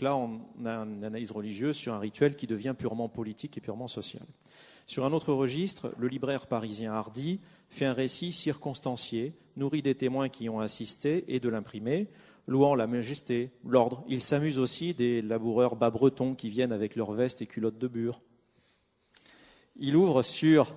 Là, on a une analyse religieuse sur un rituel qui devient purement politique et purement social. Sur un autre registre, le libraire parisien Hardy fait un récit circonstancié, nourri des témoins qui y ont assisté et de l'imprimé, louant la majesté, l'ordre. Il s'amuse aussi des laboureurs bas bretons qui viennent avec leurs vestes et culottes de bure. Il ouvre sur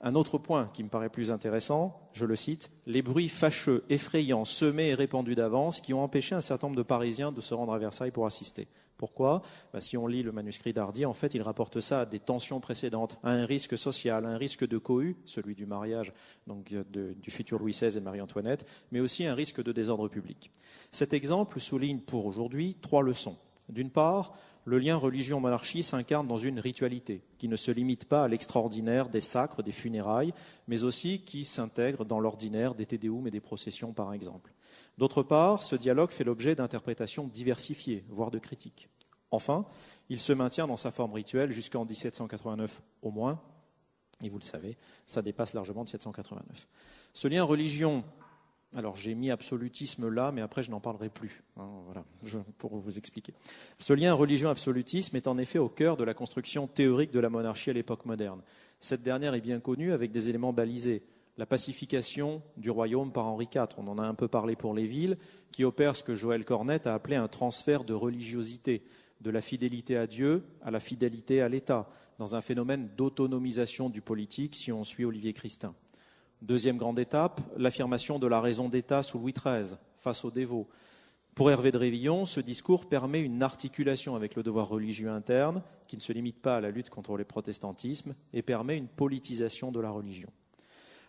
un autre point qui me paraît plus intéressant, je le cite, les bruits fâcheux, effrayants, semés et répandus d'avance qui ont empêché un certain nombre de Parisiens de se rendre à Versailles pour assister. Pourquoi bah, Si on lit le manuscrit d'Hardy, en fait, il rapporte ça à des tensions précédentes, à un risque social, à un risque de cohue, celui du mariage donc euh, du futur Louis XVI et Marie-Antoinette, mais aussi un risque de désordre public. Cet exemple souligne pour aujourd'hui trois leçons. D'une part, le lien religion-monarchie s'incarne dans une ritualité qui ne se limite pas à l'extraordinaire des sacres, des funérailles, mais aussi qui s'intègre dans l'ordinaire des tédéums et des processions, par exemple. D'autre part, ce dialogue fait l'objet d'interprétations diversifiées, voire de critiques. Enfin, il se maintient dans sa forme rituelle jusqu'en 1789 au moins, et vous le savez, ça dépasse largement 1789. Ce lien religion alors j'ai mis absolutisme là, mais après je n'en parlerai plus, hein, voilà, pour vous expliquer. Ce lien religion-absolutisme est en effet au cœur de la construction théorique de la monarchie à l'époque moderne. Cette dernière est bien connue avec des éléments balisés. La pacification du royaume par Henri IV, on en a un peu parlé pour les villes, qui opère ce que Joël Cornette a appelé un transfert de religiosité, de la fidélité à Dieu à la fidélité à l'État, dans un phénomène d'autonomisation du politique, si on suit Olivier Christin. Deuxième grande étape, l'affirmation de la raison d'État sous Louis XIII face aux dévots. Pour Hervé de Révillon, ce discours permet une articulation avec le devoir religieux interne, qui ne se limite pas à la lutte contre les protestantismes, et permet une politisation de la religion.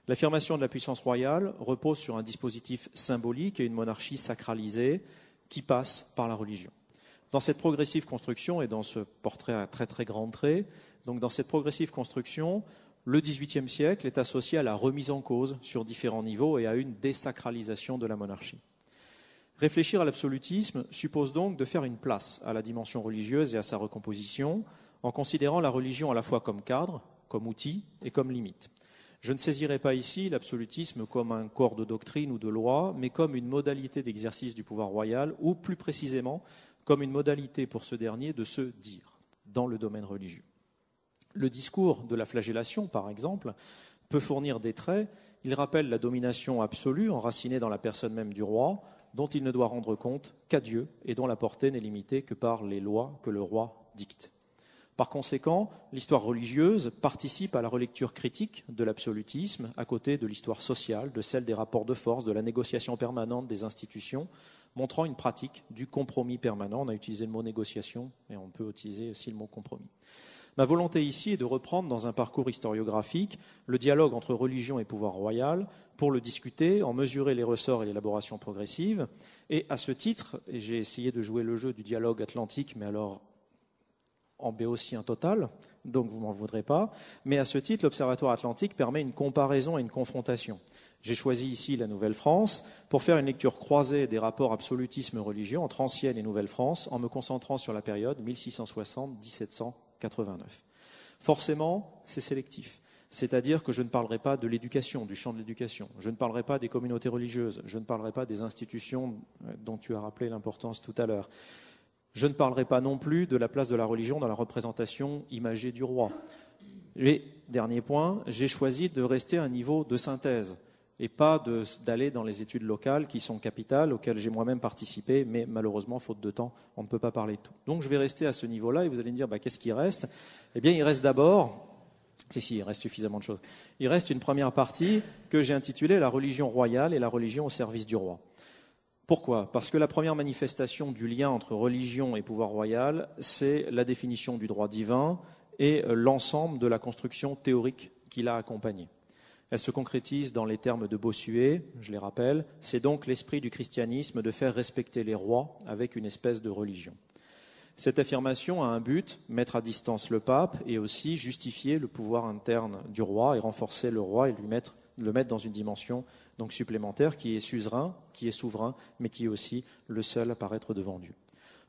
L'affirmation de la puissance royale repose sur un dispositif symbolique et une monarchie sacralisée qui passe par la religion. Dans cette progressive construction et dans ce portrait à très très grands traits, donc dans cette progressive construction, le XVIIIe siècle est associé à la remise en cause sur différents niveaux et à une désacralisation de la monarchie. Réfléchir à l'absolutisme suppose donc de faire une place à la dimension religieuse et à sa recomposition, en considérant la religion à la fois comme cadre, comme outil et comme limite. Je ne saisirai pas ici l'absolutisme comme un corps de doctrine ou de loi, mais comme une modalité d'exercice du pouvoir royal, ou plus précisément comme une modalité pour ce dernier de se dire dans le domaine religieux. Le discours de la flagellation, par exemple, peut fournir des traits. Il rappelle la domination absolue enracinée dans la personne même du roi, dont il ne doit rendre compte qu'à Dieu et dont la portée n'est limitée que par les lois que le roi dicte. Par conséquent, l'histoire religieuse participe à la relecture critique de l'absolutisme, à côté de l'histoire sociale, de celle des rapports de force, de la négociation permanente des institutions, montrant une pratique du compromis permanent. On a utilisé le mot négociation, et on peut utiliser aussi le mot compromis. Ma volonté ici est de reprendre dans un parcours historiographique le dialogue entre religion et pouvoir royal pour le discuter, en mesurer les ressorts et l'élaboration progressive. Et à ce titre, j'ai essayé de jouer le jeu du dialogue atlantique, mais alors en béotien total, donc vous m'en voudrez pas. Mais à ce titre, l'Observatoire Atlantique permet une comparaison et une confrontation. J'ai choisi ici la Nouvelle-France pour faire une lecture croisée des rapports absolutisme-religion entre ancienne et Nouvelle-France en me concentrant sur la période 1660-1700 89. Forcément, c'est sélectif. C'est-à-dire que je ne parlerai pas de l'éducation, du champ de l'éducation, je ne parlerai pas des communautés religieuses, je ne parlerai pas des institutions euh, dont tu as rappelé l'importance tout à l'heure. Je ne parlerai pas non plus de la place de la religion dans la représentation imagée du roi. Et dernier point, j'ai choisi de rester à un niveau de synthèse et pas d'aller dans les études locales qui sont capitales, auxquelles j'ai moi-même participé, mais malheureusement, faute de temps, on ne peut pas parler de tout. Donc je vais rester à ce niveau-là et vous allez me dire, bah, qu'est-ce qui reste Eh bien, il reste d'abord, si, si, il reste suffisamment de choses, il reste une première partie que j'ai intitulée La religion royale et la religion au service du roi. Pourquoi Parce que la première manifestation du lien entre religion et pouvoir royal, c'est la définition du droit divin et l'ensemble de la construction théorique qui l'a accompagnée. Elle se concrétise dans les termes de Bossuet, je les rappelle. C'est donc l'esprit du christianisme de faire respecter les rois avec une espèce de religion. Cette affirmation a un but, mettre à distance le pape et aussi justifier le pouvoir interne du roi et renforcer le roi et lui mettre, le mettre dans une dimension donc supplémentaire qui est suzerain, qui est souverain, mais qui est aussi le seul à paraître devant Dieu.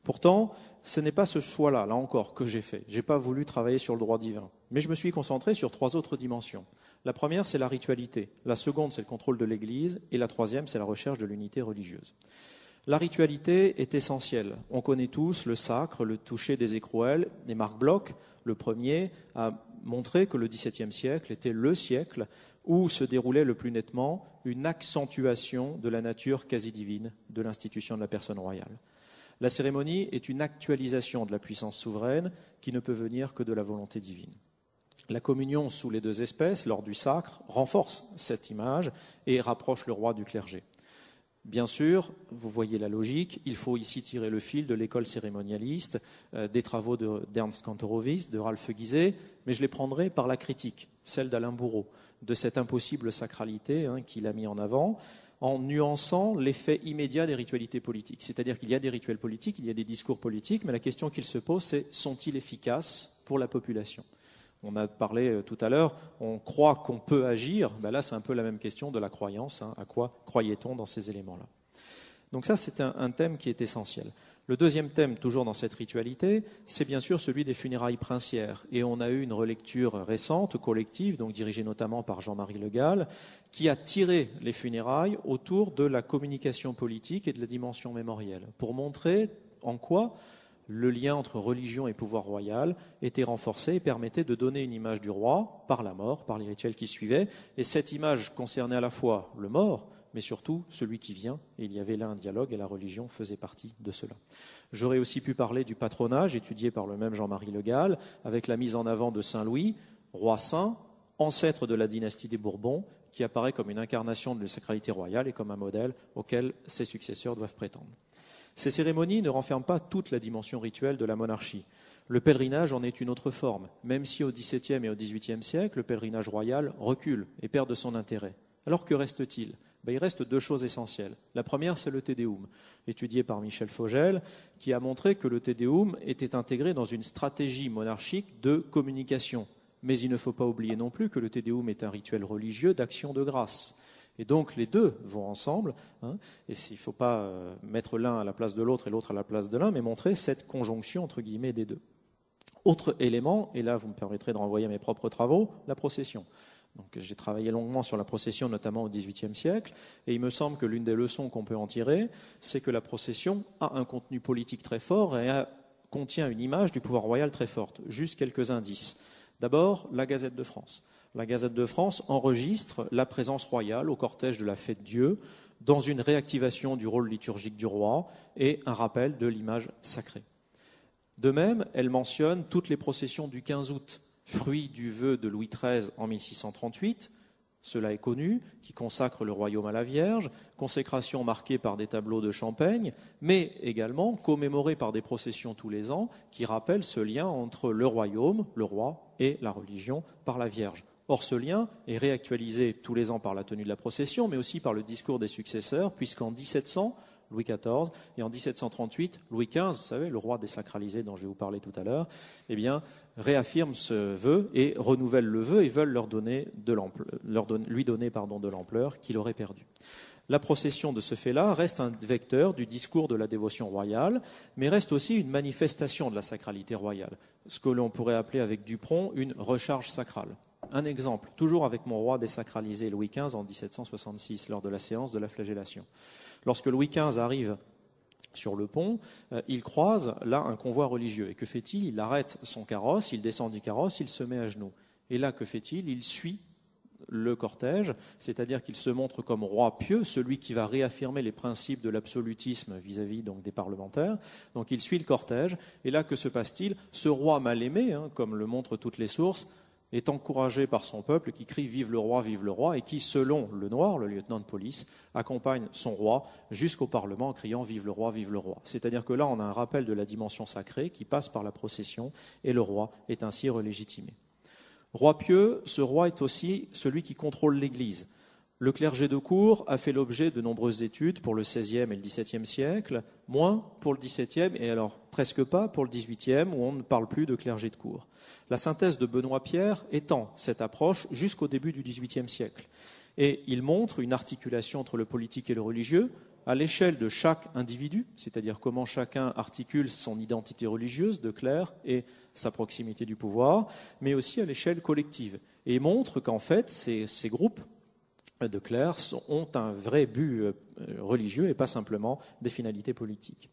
Pourtant, ce n'est pas ce choix-là, là encore, que j'ai fait. Je n'ai pas voulu travailler sur le droit divin, mais je me suis concentré sur trois autres dimensions. La première, c'est la ritualité. La seconde, c'est le contrôle de l'Église. Et la troisième, c'est la recherche de l'unité religieuse. La ritualité est essentielle. On connaît tous le sacre, le toucher des écrouelles. Et Marc Bloch, le premier, a montré que le XVIIe siècle était le siècle où se déroulait le plus nettement une accentuation de la nature quasi divine de l'institution de la personne royale. La cérémonie est une actualisation de la puissance souveraine qui ne peut venir que de la volonté divine. La communion sous les deux espèces, lors du sacre, renforce cette image et rapproche le roi du clergé. Bien sûr, vous voyez la logique, il faut ici tirer le fil de l'école cérémonialiste, euh, des travaux d'Ernst de, Kantorowicz, de Ralph Guizet, mais je les prendrai par la critique, celle d'Alain Bourreau, de cette impossible sacralité hein, qu'il a mis en avant, en nuançant l'effet immédiat des ritualités politiques. C'est-à-dire qu'il y a des rituels politiques, il y a des discours politiques, mais la question qu'il se pose, c'est sont-ils efficaces pour la population on a parlé euh, tout à l'heure, on croit qu'on peut agir, ben là c'est un peu la même question de la croyance, hein. à quoi croyait-on dans ces éléments-là Donc ça c'est un, thème qui est essentiel. Le deuxième thème, toujours dans cette ritualité, c'est bien sûr celui des funérailles princières. Et on a eu une relecture récente, collective, donc dirigée notamment par Jean-Marie Le Gall, qui a tiré les funérailles autour de la communication politique et de la dimension mémorielle, pour montrer en quoi le lien entre religion et pouvoir royal était renforcé et permettait de donner une image du roi par la mort, par les rituels qui suivaient. Et cette image concernait à la fois le mort, mais surtout celui qui vient. Et il y avait là un dialogue et la religion faisait partie de cela. J'aurais aussi pu parler du patronage étudié par le même Jean-Marie Le Gall, avec la mise en avant de Saint Louis, roi saint, ancêtre de la dynastie des Bourbons, qui apparaît comme une incarnation de la sacralité royale et comme un modèle auquel ses successeurs doivent prétendre. Ces cérémonies ne renferment pas toute la dimension rituelle de la monarchie. Le pèlerinage en est une autre forme, même si au XVIIe et au XVIIIe siècle, le pèlerinage royal recule et perd de son intérêt. Alors que reste-t-il ben, Il reste deux choses essentielles. La première, c'est le Te étudié par Michel Fogel, qui a montré que le Te était intégré dans une stratégie monarchique de communication. Mais il ne faut pas oublier non plus que le Te est un rituel religieux d'action de grâce. Et donc les deux vont ensemble. Hein, et s'il ne faut pas euh, mettre l'un à la place de l'autre et l'autre à la place de l'un, mais montrer cette conjonction entre guillemets des deux. Autre élément, et là vous me permettrez de renvoyer à mes propres travaux, la procession. j'ai travaillé longuement sur la procession, notamment au XVIIIe siècle, et il me semble que l'une des leçons qu'on peut en tirer, c'est que la procession a un contenu politique très fort et contient une image du pouvoir royal très forte. Juste quelques indices. D'abord, la Gazette de France la Gazette de France enregistre la présence royale au cortège de la fête Dieu dans une réactivation du rôle liturgique du roi et un rappel de l'image sacrée. De même, elle mentionne toutes les processions du 15 août, fruit du vœu de Louis XIII en 1638, cela est connu, qui consacre le royaume à la Vierge, consécration marquée par des tableaux de champagne, mais également commémorée par des processions tous les ans qui rappellent ce lien entre le royaume, le roi et la religion par la Vierge. Or, ce lien est réactualisé tous les ans par la tenue de la procession, mais aussi par le discours des successeurs, puisqu'en 1700, Louis XIV, et en 1738, Louis XV, vous savez, le roi désacralisé dont je vais vous parler tout à l'heure, eh bien, réaffirme ce vœu et renouvelle le vœu et veulent leur donner de leur lui donner pardon, de l'ampleur qu'il aurait perdue. La procession de ce fait-là reste un vecteur du discours de la dévotion royale, mais reste aussi une manifestation de la sacralité royale, ce que l'on pourrait appeler avec Dupron une recharge sacrale un exemple, toujours avec mon roi désacralisé Louis XV en 1766, lors de la séance de la flagellation. Lorsque Louis XV arrive sur le pont, euh, il croise là un convoi religieux. Et que fait-il Il arrête son carrosse, il descend du carrosse, il se met à genoux. Et là, que fait-il Il suit le cortège, c'est-à-dire qu'il se montre comme roi pieux, celui qui va réaffirmer les principes de l'absolutisme vis-à-vis des parlementaires. Donc il suit le cortège, et là que se passe-t-il Ce roi mal aimé, hein, comme le montrent toutes les sources, est encouragé par son peuple qui crie Vive le roi, vive le roi, et qui, selon le Noir, le lieutenant de police, accompagne son roi jusqu'au Parlement en criant Vive le roi, vive le roi. C'est-à-dire que là, on a un rappel de la dimension sacrée qui passe par la procession, et le roi est ainsi relégitimé. Roi pieux, ce roi est aussi celui qui contrôle l'Église. Le clergé de cour a fait l'objet de nombreuses études pour le XVIe et le XVIIe siècle, moins pour le XVIIe et alors presque pas pour le XVIIIe où on ne parle plus de clergé de cour. La synthèse de Benoît Pierre étend cette approche jusqu'au début du XVIIIe siècle et il montre une articulation entre le politique et le religieux à l'échelle de chaque individu, c'est-à-dire comment chacun articule son identité religieuse de clerc et sa proximité du pouvoir, mais aussi à l'échelle collective et montre qu'en fait ces groupes de clercs ont un vrai but euh, religieux et pas simplement des finalités politiques.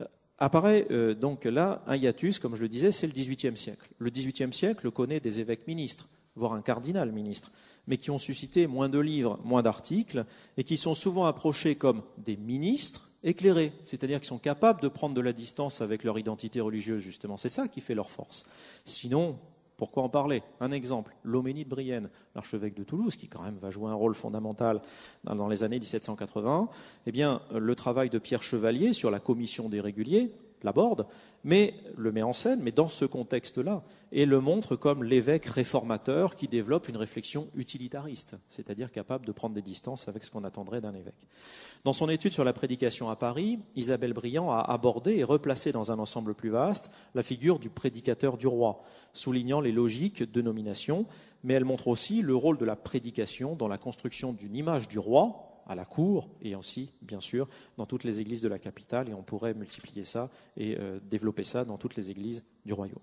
Euh, apparaît euh, donc là un hiatus, comme je le disais, c'est le XVIIIe siècle. Le XVIIIe siècle connaît des évêques ministres, voire un cardinal ministre, mais qui ont suscité moins de livres, moins d'articles, et qui sont souvent approchés comme des ministres éclairés, c'est-à-dire qui sont capables de prendre de la distance avec leur identité religieuse, justement. C'est ça qui fait leur force. Sinon, pourquoi en parler Un exemple, l'homénie de Brienne, l'archevêque de Toulouse, qui quand même va jouer un rôle fondamental dans les années 1780. Eh bien, le travail de Pierre Chevalier sur la commission des réguliers l'aborde, mais le met en scène, mais dans ce contexte-là, et le montre comme l'évêque réformateur qui développe une réflexion utilitariste, c'est-à-dire capable de prendre des distances avec ce qu'on attendrait d'un évêque. Dans son étude sur la prédication à Paris, Isabelle Briand a abordé et replacé dans un ensemble plus vaste la figure du prédicateur du roi, soulignant les logiques de nomination, mais elle montre aussi le rôle de la prédication dans la construction d'une image du roi à la cour et ainsi, bien sûr, dans toutes les églises de la capitale. Et on pourrait multiplier ça et euh, développer ça dans toutes les églises du royaume.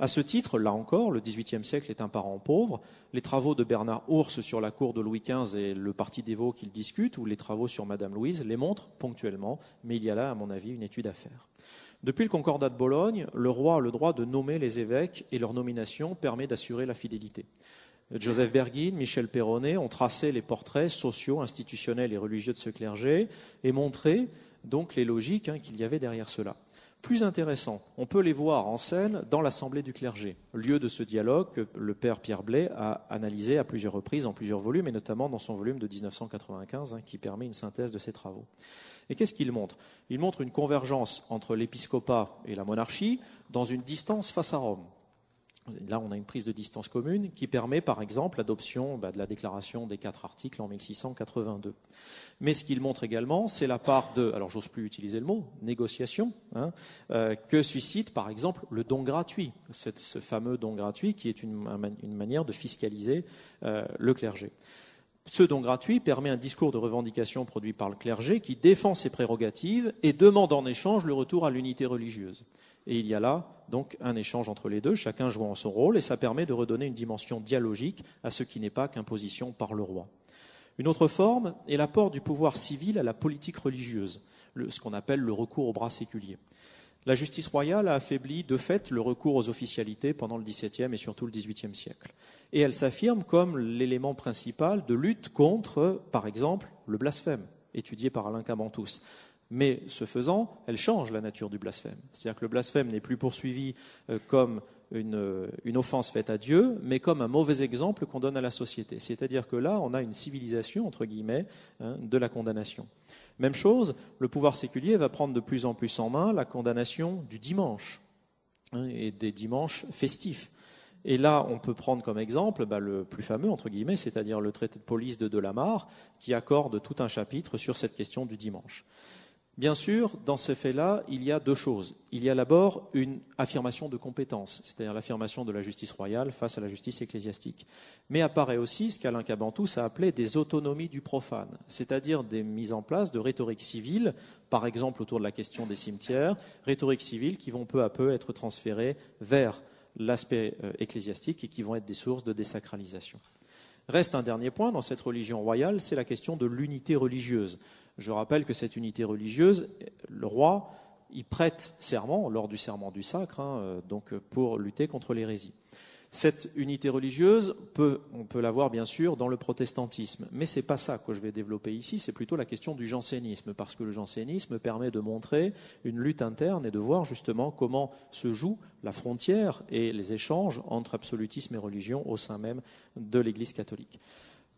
À ce titre, là encore, le XVIIIe siècle est un parent pauvre. Les travaux de Bernard Ours sur la cour de Louis XV et le parti dévot qu'il discute, ou les travaux sur Madame Louise, les montrent ponctuellement, mais il y a là, à mon avis, une étude à faire. Depuis le Concordat de Bologne, le roi a le droit de nommer les évêques et leur nomination permet d'assurer la fidélité. Joseph Berguin, Michel Perronnet ont tracé les portraits sociaux, institutionnels et religieux de ce clergé et montré donc les logiques hein, qu'il y avait derrière cela. Plus intéressant, on peut les voir en scène dans l'Assemblée du clergé, lieu de ce dialogue que le père Pierre Blais a analysé à plusieurs reprises, en plusieurs volumes, et notamment dans son volume de 1995, hein, qui permet une synthèse de ses travaux. Et qu'est-ce qu'il montre Il montre une convergence entre l'épiscopat et la monarchie dans une distance face à Rome. Là, on a une prise de distance commune qui permet, par exemple, l'adoption bah, de la déclaration des quatre articles en 1682. Mais ce qu'il montre également, c'est la part de, alors j'ose plus utiliser le mot, négociation, hein, euh, que suscite, par exemple, le don gratuit, ce fameux don gratuit qui est une, manière de fiscaliser euh, le clergé. Ce don gratuit permet un discours de revendication produit par le clergé qui défend ses prérogatives et demande en échange le retour à l'unité religieuse. Et il y a là donc un échange entre les deux, chacun jouant son rôle, et ça permet de redonner une dimension dialogique à ce qui n'est pas qu'imposition par le roi. Une autre forme est l'apport du pouvoir civil à la politique religieuse, ce qu'on appelle le recours au bras séculier. La justice royale a affaibli de fait le recours aux officialités pendant le XVIIe et surtout le XVIIIe siècle. Et elle s'affirme comme l'élément principal de lutte contre, par exemple, le blasphème, étudié par Alain Camantous. Mais ce faisant, elle change la nature du blasphème. C'est-à-dire que le blasphème n'est plus poursuivi euh, comme euh, une, offense faite à Dieu, mais comme un mauvais exemple qu'on donne à la société. C'est-à-dire que là, on a une civilisation, entre guillemets, hein, de la condamnation. Même chose, le pouvoir séculier va prendre de plus en plus en main la condamnation du dimanche hein, et des dimanches festifs. Et là, on peut prendre comme exemple bah, le plus fameux, entre guillemets, c'est-à-dire le traité de police de Delamare, qui accorde tout un chapitre sur cette question du dimanche. Bien sûr, dans ces faits-là, il y a deux choses. Il y a d'abord une affirmation de compétence, c'est-à-dire l'affirmation de la justice royale face à la justice ecclésiastique. Mais apparaît aussi ce qu'Alain Cabantous a appelé des autonomies du profane, c'est-à-dire des mises en place de rhétorique civile, par exemple autour de la question des cimetières, rhétorique civile qui vont peu à peu être transférées vers l'aspect euh, ecclésiastique et qui vont être des sources de désacralisation. Reste un dernier point dans cette religion royale, c'est la question de l'unité religieuse. Je rappelle que cette unité religieuse, le roi, y prête serment lors du serment du sacre, hein, euh, donc euh, pour lutter contre l'hérésie. Cette unité religieuse, peut, on peut la voir bien sûr dans le protestantisme, mais ce n'est pas ça que je vais développer ici, c'est plutôt la question du jansénisme, parce que le jansénisme permet de montrer une lutte interne et de voir justement comment se joue la frontière et les échanges entre absolutisme et religion au sein même de l'Église catholique.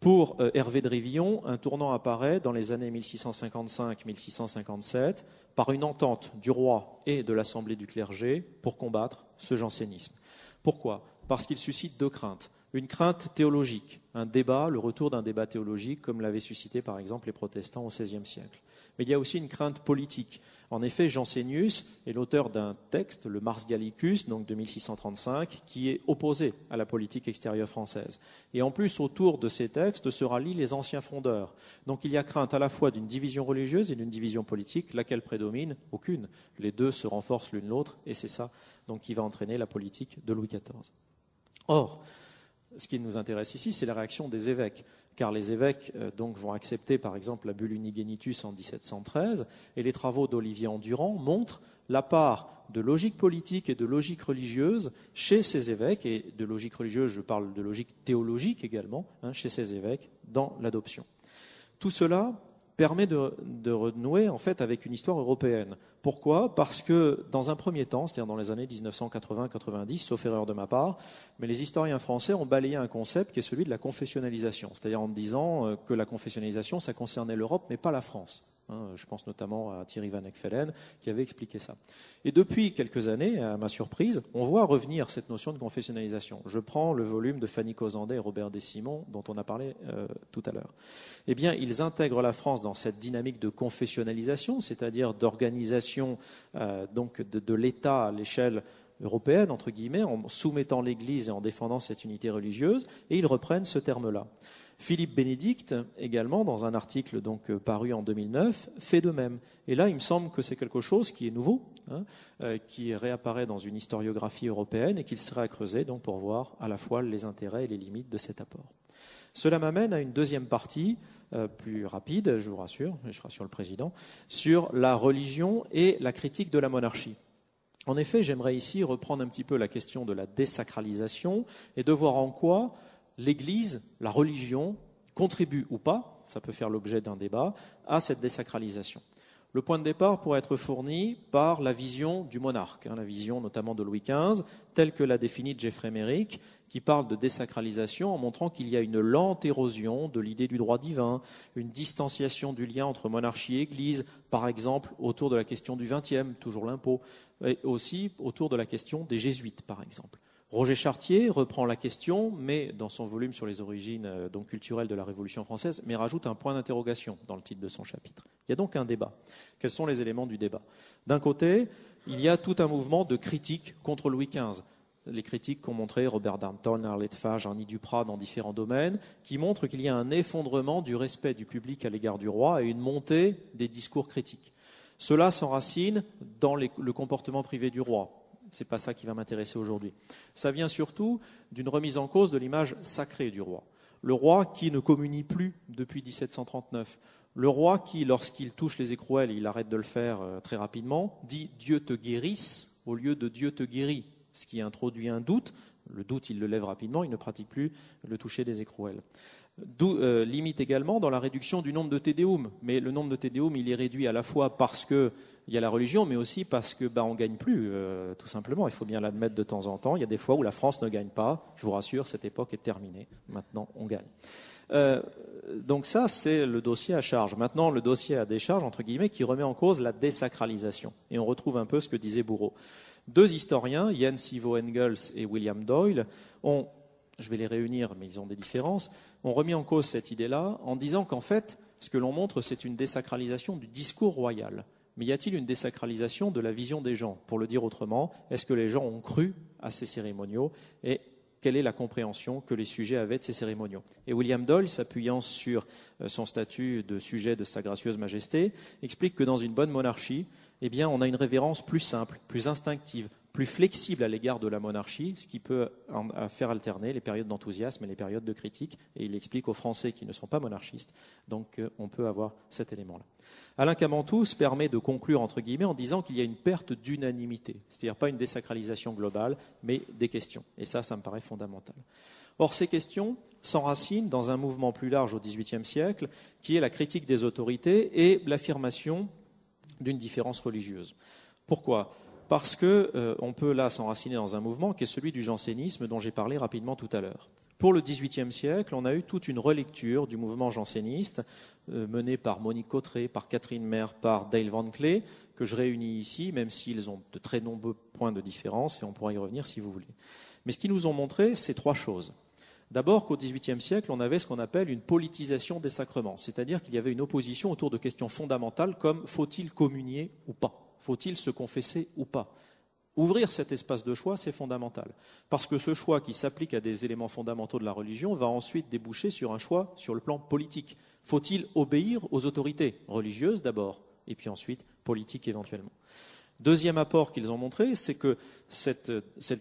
Pour euh, Hervé de Rivillon, un tournant apparaît dans les années 1655-1657 par une entente du roi et de l'Assemblée du clergé pour combattre ce jansénisme. Pourquoi Parce qu'il suscite deux craintes. Une crainte théologique, un débat, le retour d'un débat théologique comme l'avaient suscité par exemple les protestants au XVIe siècle mais il y a aussi une crainte politique. En effet, Jansénius est l'auteur d'un texte, le Mars Gallicus, donc de 1635, qui est opposé à la politique extérieure française. Et en plus, autour de ces textes se rallient les anciens fondeurs. Donc il y a crainte à la fois d'une division religieuse et d'une division politique, laquelle prédomine Aucune. Les deux se renforcent l'une l'autre, et c'est ça donc, qui va entraîner la politique de Louis XIV. Or, ce qui nous intéresse ici, c'est la réaction des évêques, car les évêques euh, donc vont accepter par exemple la bulle unigenitus en 1713, et les travaux d'Olivier Endurand montrent la part de logique politique et de logique religieuse chez ces évêques, et de logique religieuse, je parle de logique théologique également, hein, chez ces évêques, dans l'adoption. Tout cela permet de, renouer en fait avec une histoire européenne. Pourquoi Parce que dans un premier temps, c'est-à-dire dans les années 1980-90, sauf erreur de ma part, mais les historiens français ont balayé un concept qui est celui de la confessionnalisation, c'est-à-dire en disant euh, que la confessionnalisation, ça concernait l'Europe mais pas la France. Hein, je pense notamment à Thierry Van Eckfelen qui avait expliqué ça. Et depuis quelques années, à ma surprise, on voit revenir cette notion de confessionnalisation. Je prends le volume de Fanny Cozandet et Robert Dessimon dont on a parlé euh, tout à l'heure. Eh bien, ils intègrent la France dans cette dynamique de confessionnalisation, c'est-à-dire d'organisation euh, donc de, de l'État à l'échelle européenne, entre guillemets, en soumettant l'Église et en défendant cette unité religieuse, et ils reprennent ce terme-là. Philippe Bénédicte, également, dans un article donc euh, paru en 2009, fait de même. Et là, il me semble que c'est quelque chose qui est nouveau, hein, euh, qui réapparaît dans une historiographie européenne et qu'il serait à creuser donc, pour voir à la fois les intérêts et les limites de cet apport. Cela m'amène à une deuxième partie, euh, plus rapide, je vous rassure, je rassure le président, sur la religion et la critique de la monarchie. En effet, j'aimerais ici reprendre un petit peu la question de la désacralisation et de voir en quoi l'Église, la religion, contribue ou pas, ça peut faire l'objet d'un débat, à cette désacralisation. Le point de départ pourrait être fourni par la vision du monarque, hein, la vision notamment de Louis XV, telle que l'a définit Jeffrey Merrick, qui parle de désacralisation en montrant qu'il y a une lente érosion de l'idée du droit divin, une distanciation du lien entre monarchie et Église, par exemple autour de la question du XXe, toujours l'impôt, et aussi autour de la question des jésuites, par exemple. Roger Chartier reprend la question, mais dans son volume sur les origines euh, culturelles de la Révolution française, mais rajoute un point d'interrogation dans le titre de son chapitre. Il y a donc un débat. Quels sont les éléments du débat D'un côté, il y a tout un mouvement de critique contre Louis XV. Les critiques qu'ont montré Robert Darnton, Arlette Fage, Annie Duprat dans différents domaines, qui montrent qu'il y a un effondrement du respect du public à l'égard du roi et une montée des discours critiques. Cela s'enracine dans le comportement privé du roi c'est pas ça qui va m'intéresser aujourd'hui. Ça vient surtout d'une remise en cause de l'image sacrée du roi. Le roi qui ne communie plus depuis 1739. Le roi qui, lorsqu'il touche les écrouelles, il arrête de le faire euh, très rapidement, dit Dieu te guérisse au lieu de Dieu te guérit, ce qui introduit un doute. Le doute, il le lève rapidement, il ne pratique plus le toucher des écrouelles. D'où euh, limite également dans la réduction du nombre de tédéums. Mais le nombre de tédéums, il est réduit à la fois parce que il y a la religion, mais aussi parce que ne bah, on gagne plus, euh, tout simplement. Il faut bien l'admettre de temps en temps. Il y a des fois où la France ne gagne pas. Je vous rassure, cette époque est terminée. Maintenant, on gagne. Euh, donc ça, c'est le dossier à charge. Maintenant, le dossier à décharge, entre guillemets, qui remet en cause la désacralisation. Et on retrouve un peu ce que disait Bourreau. Deux historiens, Jens Ivo Engels et William Doyle, ont, je vais les réunir, mais ils ont des différences, ont remis en cause cette idée-là en disant qu'en fait, ce que l'on montre, c'est une désacralisation du discours royal. Mais y a-t-il une désacralisation de la vision des gens Pour le dire autrement, est-ce que les gens ont cru à ces cérémoniaux et quelle est la compréhension que les sujets avaient de ces cérémoniaux. Et William Dole, s'appuyant sur euh, son statut de sujet de Sa Gracieuse Majesté, explique que dans une bonne monarchie, eh bien, on a une révérence plus simple, plus instinctive, plus flexible à l'égard de la monarchie, ce qui peut faire alterner les périodes d'enthousiasme et les périodes de critique. Et il explique aux Français qui ne sont pas monarchistes, donc euh, on peut avoir cet élément-là. Alain Camantous permet de conclure, entre guillemets, en disant qu'il y a une perte d'unanimité, c'est-à-dire pas une désacralisation globale, mais des questions. Et ça, ça me paraît fondamental. Or, ces questions s'enracinent dans un mouvement plus large au XVIIIe siècle, qui est la critique des autorités et l'affirmation d'une différence religieuse. Pourquoi parce que euh, on peut là s'enraciner dans un mouvement qui est celui du jansénisme dont j'ai parlé rapidement tout à l'heure. Pour le XVIIIe siècle, on a eu toute une relecture du mouvement janséniste euh, menée par Monique Cotré, par Catherine Maire, par Dale Van Clee, que je réunis ici, même s'ils ont de très nombreux points de différence, et on pourra y revenir si vous voulez. Mais ce qu'ils nous ont montré, c'est trois choses. D'abord qu'au XVIIIe siècle, on avait ce qu'on appelle une politisation des sacrements, c'est-à-dire qu'il y avait une opposition autour de questions fondamentales comme faut-il communier ou pas faut-il se confesser ou pas Ouvrir cet espace de choix, c'est fondamental. Parce que ce choix qui s'applique à des éléments fondamentaux de la religion va ensuite déboucher sur un choix sur le plan politique. Faut-il obéir aux autorités religieuses d'abord, et puis ensuite politique éventuellement Deuxième apport qu'ils ont montré, c'est que cet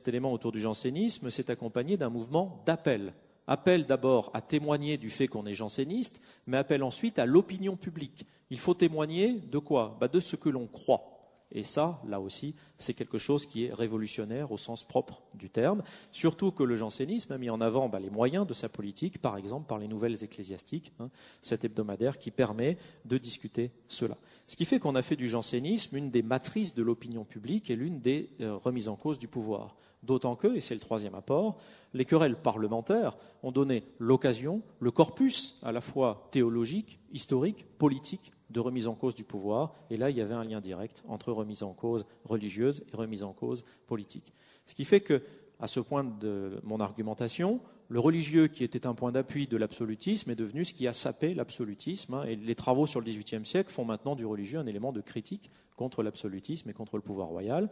élément autour du jansénisme s'est accompagné d'un mouvement d'appel. Appel, d'abord à témoigner du fait qu'on est janséniste, mais appel ensuite à l'opinion publique. Il faut témoigner de quoi bah, De ce que l'on croit. Et ça, là aussi, c'est quelque chose qui est révolutionnaire au sens propre du terme. Surtout que le jansénisme a mis en avant bah, les moyens de sa politique, par exemple par les nouvelles ecclésiastiques, hein, cet hebdomadaire qui permet de discuter cela. Ce qui fait qu'on a fait du jansénisme une des matrices de l'opinion publique et l'une des euh, remises en cause du pouvoir. D'autant que, et c'est le troisième apport, les querelles parlementaires ont donné l'occasion, le corpus à la fois théologique, historique, politique, de remise en cause du pouvoir. Et là, il y avait un lien direct entre remise en cause religieuse et remise en cause politique. Ce qui fait que, à ce point de mon argumentation, le religieux, qui était un point d'appui de l'absolutisme, est devenu ce qui a sapé l'absolutisme. Hein. et les travaux sur le XVIIIe siècle font maintenant du religieux un élément de critique contre l'absolutisme et contre le pouvoir royal.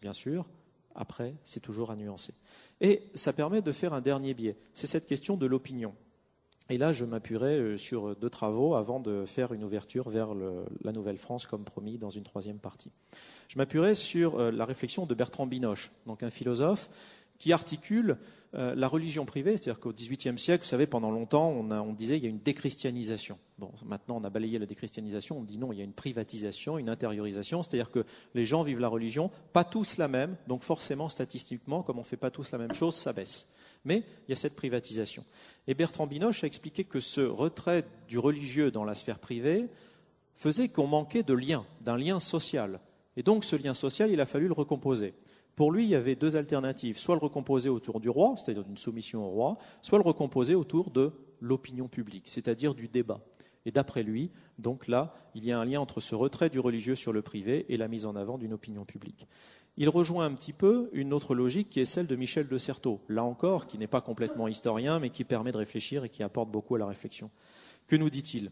Bien sûr, après, c'est toujours à nuancer. Et ça permet de faire un dernier biais. C'est cette question de l'opinion. Et là, je m'appuierai euh, sur euh, deux travaux avant de faire une ouverture vers la Nouvelle-France, comme promis, dans une troisième partie. Je m'appuierai sur euh, la réflexion de Bertrand Binoche, donc un philosophe qui articule la religion privée, c'est-à-dire qu'au XVIIIe siècle, vous savez, pendant longtemps, on, disait il y a une déchristianisation. Bon, maintenant, on a balayé la déchristianisation, on dit non, il y a une privatisation, une intériorisation, c'est-à-dire que les gens vivent la religion, pas tous la même, donc forcément, statistiquement, comme on ne fait pas tous la même chose, ça baisse mais il y a cette privatisation. Et Bertrand Binoche a expliqué que ce retrait du religieux dans la sphère privée faisait qu'on manquait de lien, d'un lien social. Et donc ce lien social, il a fallu le recomposer. Pour lui, il y avait deux alternatives, soit le recomposer autour du roi, c'est-à-dire d'une soumission au roi, soit le recomposer autour de l'opinion publique, c'est-à-dire du débat. Et d'après lui, donc là, il y a un lien entre ce retrait du religieux sur le privé et la mise en avant d'une opinion publique il rejoint un petit peu une autre logique qui est celle de Michel de Certeau, là encore, qui n'est pas complètement historien, mais qui permet de réfléchir et qui apporte beaucoup à la réflexion. Que nous dit-il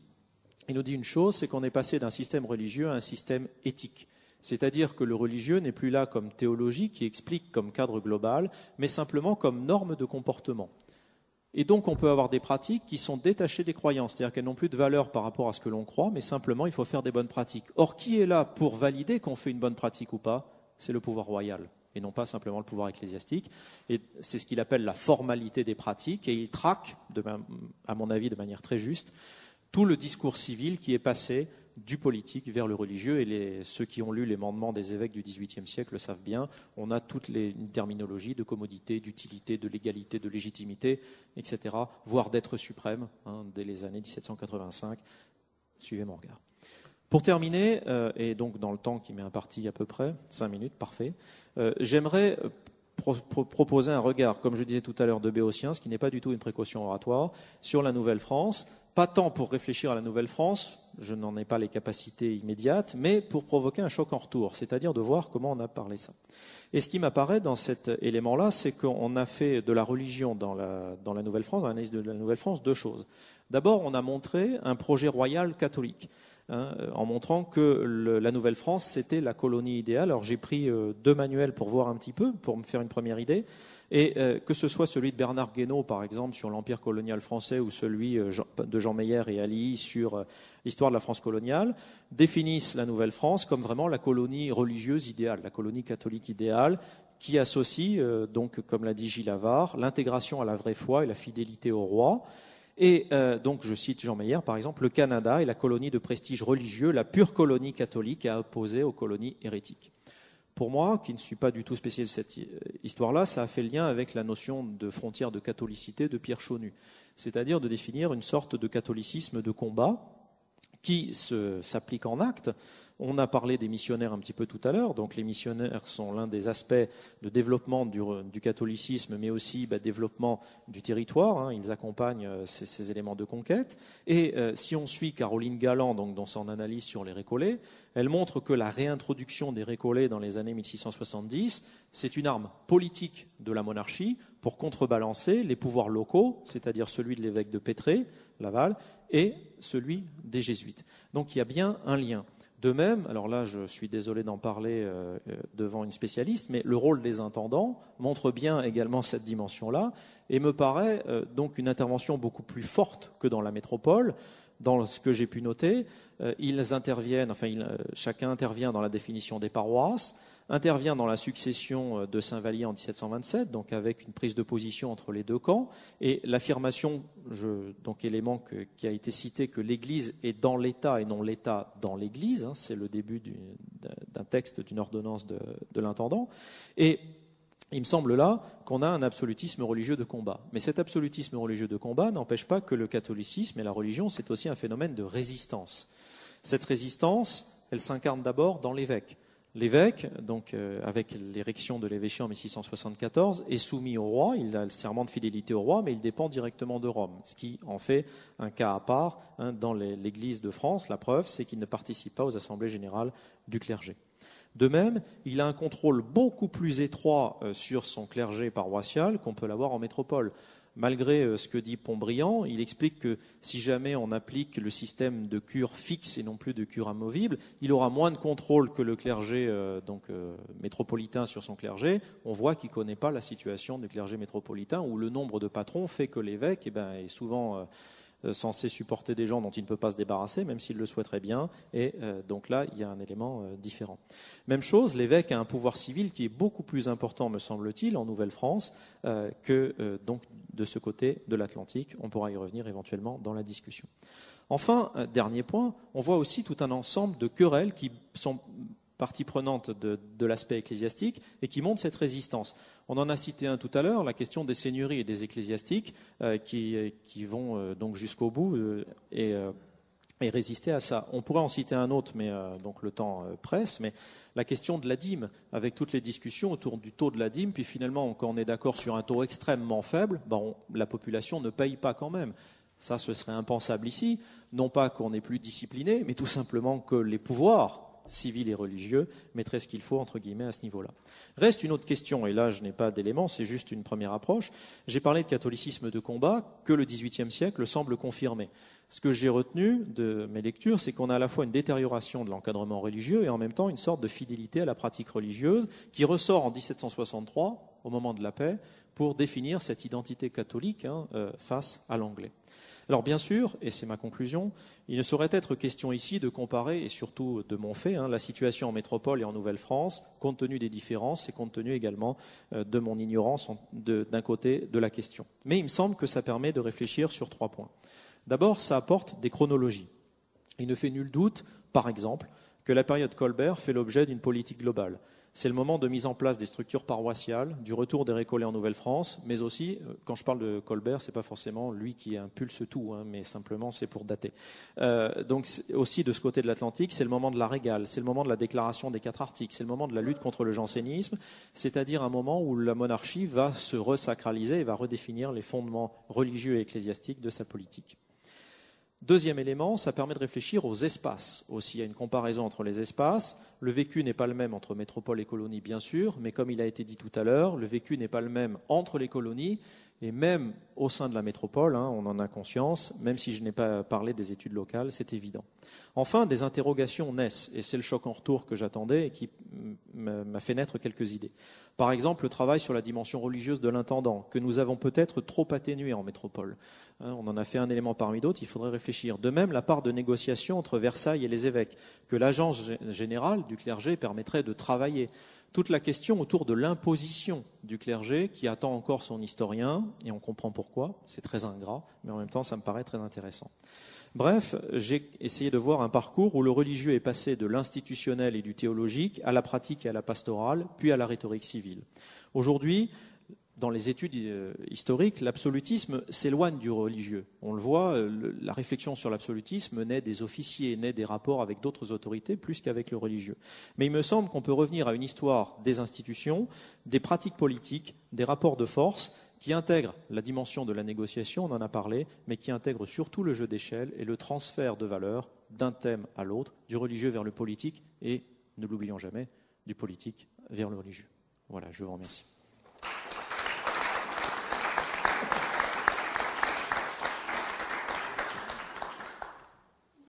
Il nous dit une chose, c'est qu'on est passé d'un système religieux à un système éthique. C'est-à-dire que le religieux n'est plus là comme théologie qui explique comme cadre global, mais simplement comme norme de comportement. Et donc on peut avoir des pratiques qui sont détachées des croyances, c'est-à-dire qu'elles n'ont plus de valeur par rapport à ce que l'on croit, mais simplement il faut faire des bonnes pratiques. Or, qui est là pour valider qu'on fait une bonne pratique ou pas c'est le pouvoir royal et non pas simplement le pouvoir ecclésiastique. Et c'est ce qu'il appelle la formalité des pratiques, et il traque, à mon avis de manière très juste, tout le discours civil qui est passé du politique vers le religieux, et ceux qui ont lu les mandements des évêques du XVIIIe siècle le savent bien, on a toutes les terminologies de commodité, d'utilité, de légalité, de légitimité, etc., voire d'être suprême, hein, dès les années 1785. Suivez mon regard. Pour terminer, euh, et donc dans le temps qui m'est imparti à peu près, 5 minutes, parfait, euh, j'aimerais euh, proposer un regard, comme je disais tout à l'heure, de Béotien, ce qui n'est pas du tout une précaution oratoire, sur la Nouvelle-France, pas tant pour réfléchir à la Nouvelle-France, je n'en ai pas les capacités immédiates, mais pour provoquer un choc en retour, c'est-à-dire de voir comment on a parlé ça. Et ce qui m'apparaît dans cet élément-là, c'est qu'on a fait de la religion dans la, Nouvelle-France, dans l'analyse de la Nouvelle-France, deux choses. D'abord, on a montré un projet royal catholique, hein, euh, en montrant que la Nouvelle-France, c'était la colonie idéale. Alors j'ai pris euh, deux manuels pour voir un petit peu, pour me faire une première idée. Et euh, que ce soit celui de Bernard Guénaud, par exemple, sur l'Empire colonial français, ou celui euh, de Jean Meyer et Ali sur euh, l'histoire de la France coloniale, définissent la Nouvelle-France comme vraiment la colonie religieuse idéale, la colonie catholique idéale, qui associe, donc, comme l'a dit Gilles Lavard, l'intégration à la vraie foi et la fidélité au roi. Et donc, je cite Jean Meyer, par exemple, le Canada est la colonie de prestige religieux, la pure colonie catholique à opposer aux colonies hérétiques. Pour moi, qui ne suis pas du tout spécialiste de cette histoire-là, ça a fait lien avec la notion de frontière de catholicité de Pierre Chaunu, c'est-à-dire de définir une sorte de catholicisme de combat qui s'applique en acte, on a parlé des missionnaires un petit peu tout à l'heure, donc les missionnaires sont l'un des aspects de développement du, catholicisme, mais aussi bah, développement du territoire. Hein. Ils accompagnent euh, ces, éléments de conquête. Et euh, si on suit Caroline Galland donc, dans son analyse sur les récollets, elle montre que la réintroduction des récollets dans les années 1670, c'est une arme politique de la monarchie pour contrebalancer les pouvoirs locaux, c'est-à-dire celui de l'évêque de Pétré, Laval, et celui des jésuites. Donc il y a bien un lien. De même, alors là, je suis désolé d'en parler euh, euh, devant une spécialiste, mais le rôle des intendants montre bien également cette dimension-là et me paraît euh, donc une intervention beaucoup plus forte que dans la métropole. Dans ce que j'ai pu noter, ils interviennent, enfin, chacun intervient dans la définition des paroisses, intervient dans la succession euh, de Saint-Vallier en 1727, donc avec une prise de position entre les deux camps, et l'affirmation, donc élément qui a été cité, que l'Église est dans l'État et non l'État dans l'Église, hein, c'est le début d'un texte d'une ordonnance de l'intendant, et il me semble là qu'on a un absolutisme religieux de combat. Mais cet absolutisme religieux de combat n'empêche pas que le catholicisme et la religion, c'est aussi un phénomène de résistance. Cette résistance, elle s'incarne d'abord dans l'évêque. L'évêque, donc euh, avec l'érection de l'évêché en 1674, est soumis au roi, il a le serment de fidélité au roi, mais il dépend directement de Rome, ce qui en fait un cas à part hein, dans l'Église de France. La preuve, c'est qu'il ne participe pas aux assemblées générales du clergé. De même, il a un contrôle beaucoup plus étroit euh, sur son clergé paroissial qu'on peut l'avoir en métropole malgré euh, ce que dit Pontbriand, il explique que si jamais on applique le système de cure fixe et non plus de cure amovible, il aura moins de contrôle que le clergé euh, donc euh, métropolitain sur son clergé. On voit qu'il ne connaît pas la situation du clergé métropolitain où le nombre de patrons fait que l'évêque eh ben, est souvent euh, censé supporter des gens dont il ne peut pas se débarrasser, même s'il le souhaiterait bien. Et euh, donc là, il y a un élément euh, différent. Même chose, l'évêque a un pouvoir civil qui est beaucoup plus important, me semble-t-il, en Nouvelle-France que donc de ce côté de l'Atlantique. On pourra y revenir éventuellement dans la discussion. Enfin, dernier point, on voit aussi tout un ensemble de querelles qui sont partie prenante de, l'aspect ecclésiastique et qui montre cette résistance. On en a cité un tout à l'heure, la question des seigneuries et des ecclésiastiques euh, qui, vont euh, donc jusqu'au bout euh, et, résister à ça. On pourrait en citer un autre, mais donc le temps presse, mais la question de la dîme, avec toutes les discussions autour du taux de la dîme, puis finalement, quand on est d'accord sur un taux extrêmement faible, ben, la population ne paye pas quand même. Ça, ce serait impensable ici, non pas qu'on est plus discipliné, mais tout simplement que les pouvoirs civil et religieux, mettrait ce qu'il faut, entre guillemets, à ce niveau-là. Reste une autre question, et là je n'ai pas d'éléments, c'est juste une première approche. J'ai parlé de catholicisme de combat que le XVIIIe siècle semble confirmer. Ce que j'ai retenu de mes lectures, c'est qu'on a à la fois une détérioration de l'encadrement religieux et en même temps une sorte de fidélité à la pratique religieuse qui ressort en 1763 au moment de la paix pour définir cette identité catholique hein, euh, face à l'anglais. Alors bien sûr, et c'est ma conclusion, il ne saurait être question ici de comparer, et surtout de mon fait, hein, la situation en métropole et en Nouvelle-France, compte tenu des différences et compte tenu également euh, de mon ignorance d'un côté de la question. Mais il me semble que ça permet de réfléchir sur trois points. D'abord, ça apporte des chronologies. Il ne fait nul doute, par exemple, que la période Colbert fait l'objet d'une politique globale c'est le moment de mise en place des structures paroissiales, du retour des récollets en Nouvelle-France, mais aussi, euh, quand je parle de Colbert, ce n'est pas forcément lui qui impulse tout, hein, mais simplement c'est pour dater. Euh, donc aussi de ce côté de l'Atlantique, c'est le moment de la régale, c'est le moment de la déclaration des quatre articles, c'est le moment de la lutte contre le jansénisme, c'est-à-dire un moment où la monarchie va se resacraliser et va redéfinir les fondements religieux et ecclésiastiques de sa politique. Deuxième élément, ça permet de réfléchir aux espaces. Aussi, il y a une comparaison entre les espaces. Le vécu n'est pas le même entre métropole et colonie, bien sûr, mais comme il a été dit tout à l'heure, le vécu n'est pas le même entre les colonies et même au sein de la métropole, hein, on en a conscience, même si je n'ai pas parlé des études locales, c'est évident. Enfin, des interrogations naissent, et c'est le choc en retour que j'attendais et qui m'a fait naître quelques idées. Par exemple, le travail sur la dimension religieuse de l'intendant, que nous avons peut-être trop atténué en métropole. Hein, on en a fait un élément parmi d'autres, il faudrait réfléchir. De même, la part de négociation entre Versailles et les évêques, que l'agence générale du clergé permettrait de travailler toute la question autour de l'imposition du clergé qui attend encore son historien, et on comprend pourquoi, c'est très ingrat, mais en même temps ça me paraît très intéressant. Bref, j'ai essayé de voir un parcours où le religieux est passé de l'institutionnel et du théologique à la pratique et à la pastorale, puis à la rhétorique civile. Aujourd'hui, dans les études euh, historiques, l'absolutisme s'éloigne du religieux. On le voit, euh, la réflexion sur l'absolutisme naît des officiers, naît des rapports avec d'autres autorités plus qu'avec le religieux. Mais il me semble qu'on peut revenir à une histoire des institutions, des pratiques politiques, des rapports de force qui intègrent la dimension de la négociation, on en a parlé, mais qui intègrent surtout le jeu d'échelle et le transfert de valeurs d'un thème à l'autre, du religieux vers le politique et, ne l'oublions jamais, du politique vers le religieux. Voilà, je vous remercie.